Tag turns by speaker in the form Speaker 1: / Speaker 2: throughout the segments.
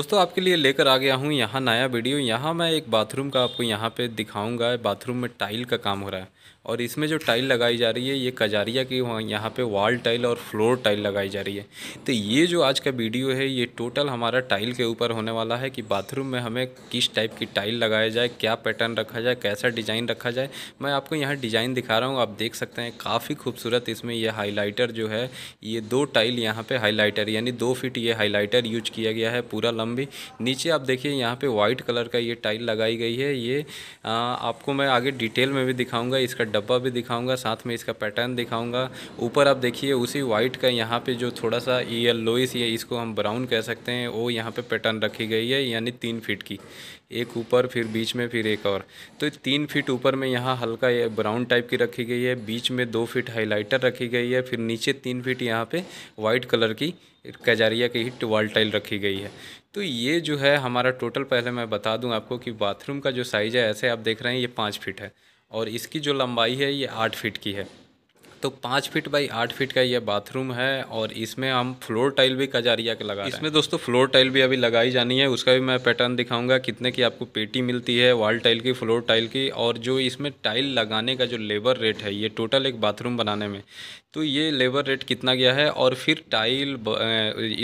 Speaker 1: दोस्तों आपके लिए लेकर आ गया हूँ यहाँ नया वीडियो यहाँ मैं एक बाथरूम का आपको यहाँ पे दिखाऊंगा बाथरूम में टाइल का काम हो रहा है और इसमें जो टाइल लगाई जा रही है ये कजारिया की वहाँ यहाँ पे वॉल टाइल और फ्लोर टाइल लगाई जा रही है तो ये जो आज का वीडियो है ये टोटल हमारा टाइल के ऊपर होने वाला है कि बाथरूम में हमें किस टाइप की टाइल लगाया जाए क्या पैटर्न रखा जाए कैसा डिज़ाइन रखा जाए मैं आपको यहाँ डिज़ाइन दिखा रहा हूँ आप देख सकते हैं काफ़ी खूबसूरत इसमें यह हाईलाइटर जो है ये दो टाइल यहाँ पर हाईलाइटर यानी दो फिट ये हाईलाइटर यूज किया गया है पूरा लंबी नीचे आप देखिए यहाँ पर वाइट कलर का ये टाइल लगाई गई है ये आपको मैं आगे डिटेल में भी दिखाऊँगा इसका इसका डब्बा भी दिखाऊंगा साथ में इसका पैटर्न दिखाऊंगा ऊपर आप देखिए उसी वाइट का यहाँ पे जो थोड़ा सा लोइस या इसको हम ब्राउन कह सकते हैं वो यहाँ पे पैटर्न रखी गई है यानी तीन फीट की एक ऊपर फिर बीच में फिर एक और तो तीन फीट ऊपर में यहाँ हल्का ये ब्राउन टाइप की रखी गई है बीच में दो फीट हाईलाइटर रखी गई है फिर नीचे तीन फीट यहाँ पे वाइट कलर की कजारिया की ही वॉल टाइल रखी गई है तो ये जो है हमारा टोटल पहले मैं बता दूं आपको कि बाथरूम का जो साइज़ है ऐसे आप देख रहे हैं ये पाँच फीट है और इसकी जो लंबाई है ये आठ फीट की है तो पाँच फीट बाई आठ फीट का यह बाथरूम है और इसमें हम फ्लोर टाइल भी कजारिया के लगा इसमें दोस्तों फ्लोर टाइल भी अभी लगाई जानी है उसका भी मैं पैटर्न दिखाऊंगा कितने की आपको पेटी मिलती है वॉल टाइल की फ्लोर टाइल की और जो इसमें टाइल लगाने का जो लेबर रेट है ये टोटल एक बाथरूम बनाने में तो ये लेबर रेट कितना गया है और फिर टाइल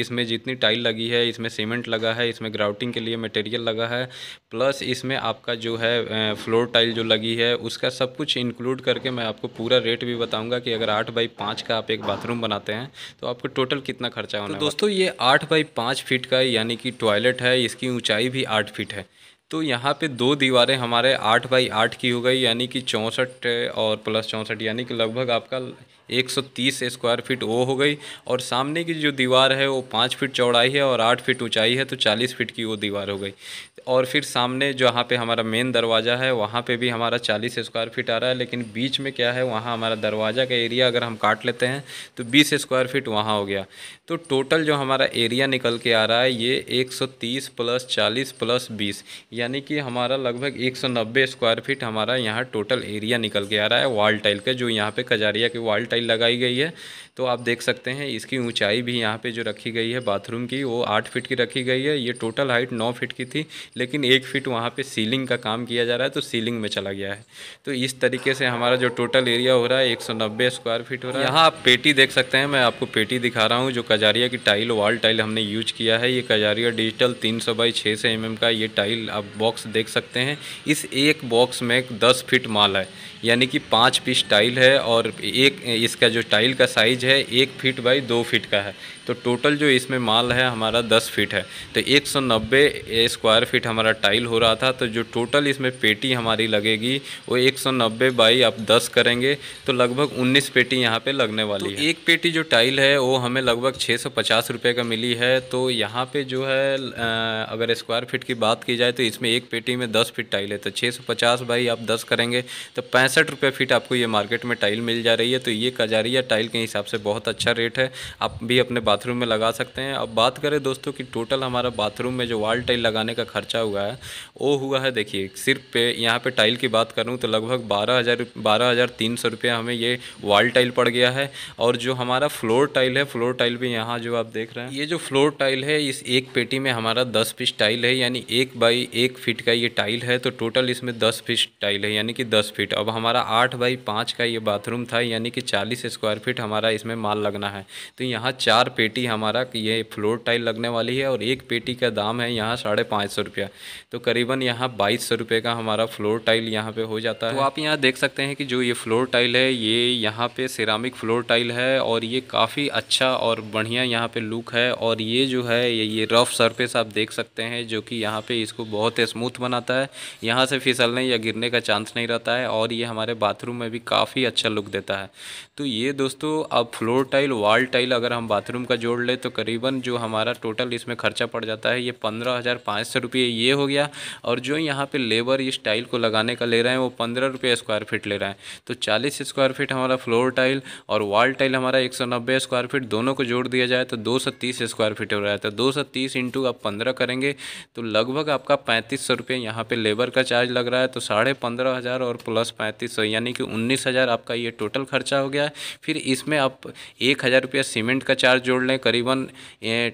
Speaker 1: इसमें जितनी टाइल लगी है इसमें सीमेंट लगा है इसमें ग्राउटिंग के लिए मटेरियल लगा है प्लस इसमें आपका जो है फ्लोर टाइल जो लगी है उसका सब कुछ इंक्लूड करके मैं आपको पूरा रेट भी बताऊँगा कि अगर आठ बाई पाँच का आप एक बाथरूम बनाते हैं तो आपको टोटल कितना खर्चा होना तो दोस्तों ये आठ बाई पाँच फीट का यानी कि टॉयलेट है इसकी ऊँचाई भी आठ फीट है तो यहाँ पे दो दीवारें हमारे आठ बाई आठ की हो गई यानी कि चौंसठ और प्लस चौंसठ यानी कि लगभग आपका 130 स्क्वायर फीट वो हो गई और सामने की जो दीवार है वो पाँच फीट चौड़ाई है और आठ फीट ऊंचाई है तो 40 फीट की वो दीवार हो गई और फिर सामने जहाँ पे हमारा मेन दरवाज़ा है वहाँ पे भी हमारा 40 स्क्वायर फीट आ रहा है लेकिन बीच में क्या है वहाँ हमारा दरवाज़ा का एरिया अगर हम काट लेते हैं तो 20 स्क्वायर फीट वहाँ हो गया तो टोटल जो हमारा एरिया निकल के आ रहा है ये 130 प्लस 40 प्लस 20 यानी कि हमारा लगभग एक स्क्वायर फीट हमारा यहाँ टोटल एरिया निकल के आ रहा है वाल टाइल का जो यहाँ पर कजारिया की वाल टाइल लगाई गई है तो आप देख सकते हैं इसकी ऊँचाई भी यहाँ पर जो रखी गई है बाथरूम की वो आठ फीट की रखी गई है ये टोटल हाइट नौ फीट की थी लेकिन एक फीट वहाँ पे सीलिंग का काम किया जा रहा है तो सीलिंग में चला गया है तो इस तरीके से हमारा जो टोटल एरिया हो रहा है एक स्क्वायर फीट हो रहा है यहाँ आप पेटी देख सकते हैं मैं आपको पेटी दिखा रहा हूँ जो कजारिया की टाइल वॉल टाइल हमने यूज किया है ये कजारिया डिजिटल तीन सौ बाई छः सौ एम का ये टाइल आप बॉक्स देख सकते हैं इस एक बॉक्स में दस फिट माल है यानी कि पाँच पीस टाइल है और एक इसका जो टाइल का साइज है एक फीट बाई दो फीट का है तो टोटल जो इसमें माल है हमारा दस फीट है तो एक सौ नब्बे स्क्वायर फीट वेट हमारा टाइल हो रहा था तो जो टोटल इसमें पेटी हमारी लगेगी वो 190 बाई आप 10 करेंगे तो लगभग 19 पेटी यहाँ पे लगने तो वाली तो है एक पेटी जो टाइल है वो हमें लगभग छः सौ का मिली है तो यहाँ पे जो है अगर स्क्वायर फीट की बात की जाए तो इसमें एक पेटी में दस फीट टाइल है तो छः सौ बाई आप दस करेंगे तो पैंसठ रुपये फीट आपको ये मार्केट में टाइल मिल जा रही है तो ये कजारिया टाइल के हिसाब से बहुत अच्छा रेट है आप भी अपने बाथरूम में लगा सकते हैं अब बात करें दोस्तों कि टोटल हमारा बाथरूम में जो वाल टाइल लगाने का खर्चा बचा हुआ है वो हुआ है देखिए सिर्फ पे यहाँ पे टाइल की बात करूँ तो लगभग बारह हज़ार बारह हज़ार तीन सौ रुपये हमें ये वॉल टाइल पड़ गया है और जो हमारा फ्लोर टाइल है फ्लोर टाइल भी यहाँ जो आप देख रहे हैं ये जो फ्लोर टाइल है इस एक पेटी में हमारा दस पीस टाइल है यानी एक बाई एक फिट का ये टाइल है तो टोटल इसमें दस पीस टाइल है यानी कि दस फीट अब हमारा आठ बाई पाँच का ये बाथरूम था यानी कि चालीस स्क्वायर फिट हमारा इसमें माल लगना है तो यहाँ चार पेटी हमारा ये फ्लोर टाइल लगने वाली है और एक पेटी का दाम है यहाँ साढ़े पाँच सौ रुपया गया तो करीबन यहाँ बाईस सौ रुपये का हमारा फ्लोर टाइल यहाँ पे हो जाता तो है तो आप यहाँ देख सकते हैं कि जो ये फ्लोर टाइल है ये यहाँ पे सिरामिक फ्लोर टाइल है और ये काफ़ी अच्छा और बढ़िया यहाँ पे लुक है और ये जो है ये ये रफ सरफेस आप देख सकते हैं जो कि यहाँ पे इसको बहुत स्मूथ बनाता है यहाँ से फिसलने या गिरने का चांस नहीं रहता है और ये हमारे बाथरूम में भी काफ़ी अच्छा लुक देता है तो ये दोस्तों अब फ्लोर टाइल वॉल टाइल अगर हम बाथरूम का जोड़ ले तो करीबन जो हमारा टोटल इसमें खर्चा पड़ जाता है ये पंद्रह हज़ार पाँच सौ रुपये ये हो गया और जो यहाँ पे लेबर इस टाइल को लगाने का ले रहे हैं वो पंद्रह रुपये स्क्वायर फीट ले रहे हैं तो चालीस स्क्वायर फीट हमारा फ्लोर टाइल और वॉल टाइल हमारा एक स्क्वायर फीट दोनों को जोड़ दिया जाए तो दो स्क्वायर फीट हो रहा है तो दो सौ तीस इंटू आप पंद्रह करेंगे तो लगभग आपका पैंतीस सौ रुपये यहाँ पर लेबर का चार्ज लग रहा है तो साढ़े पंद्रह हज़ार और प्लस पैंतीस सौ यानी कि उन्नीस हज़ार आपका ये टोटल खर्चा हो गया फिर इसमें आप एक हज़ार रुपया सीमेंट का चार्ज जोड़ लें करीबन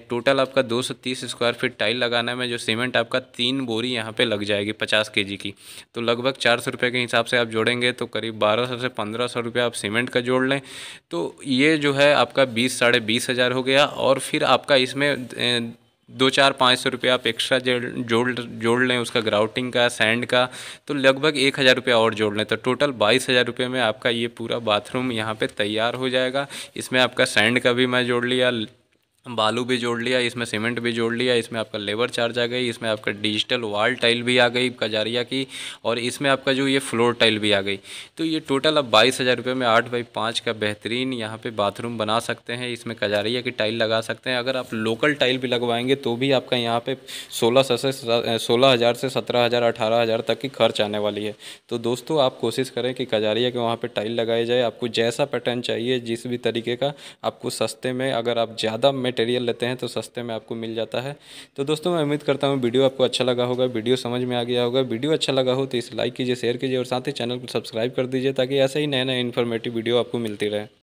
Speaker 1: टोटल आपका दो सौ तीस स्क्वायर फीट टाइल लगाने में जो सीमेंट आपका तीन बोरी यहाँ पे लग जाएगी पचास के की तो लगभग चार सौ रुपये के हिसाब से आप जोड़ेंगे तो करीब बारह सौ से पंद्रह सौ रुपये आप सीमेंट का जोड़ लें तो ये जो है आपका बीस साढ़े बीस हज़ार हो गया और फिर आपका इसमें दो चार पाँच सौ रुपये आप एक्स्ट्रा जोड़ जोड़ लें उसका ग्राउटिंग का सैंड का तो लगभग एक हज़ार रुपये और जोड़ लें तो टोटल बाईस हज़ार रुपये में आपका ये पूरा बाथरूम यहाँ पे तैयार हो जाएगा इसमें आपका सैंड का भी मैं जोड़ लिया बालू भी जोड़ लिया इसमें सीमेंट भी जोड़ लिया इसमें आपका लेबर चार्ज आ गई इसमें आपका डिजिटल वॉल टाइल भी आ गई कजारिया की और इसमें आपका जो ये फ्लोर टाइल भी आ गई तो ये टोटल आप बाईस हज़ार रुपये में आठ बाई पाँच का बेहतरीन यहाँ पे बाथरूम बना सकते हैं इसमें कजारिया की टाइल लगा सकते हैं अगर आप लोकल टाइल भी लगवाएंगे तो भी आपका यहाँ पर सोलह से सोलह हज़ार से सत्रह हज़ार अठारह हज़ार तक की खर्च आने वाली है तो दोस्तों आप कोशिश करें कि कजारिया के वहाँ पर टाइल लगाई जाए आपको जैसा पैटर्न चाहिए जिस भी तरीके का आपको सस्ते में अगर आप ज़्यादा में मटेरियल लेते हैं तो सस्ते में आपको मिल जाता है तो दोस्तों मैं उम्मीद करता हूँ वीडियो आपको अच्छा लगा होगा वीडियो समझ में आ गया होगा वीडियो अच्छा लगा हो तो इसे लाइक कीजिए शेयर कीजिए और साथ ही चैनल को सब्सक्राइब कर दीजिए ताकि ऐसे ही नए नए इन्फॉर्मेटिव वीडियो आपको मिलती रहे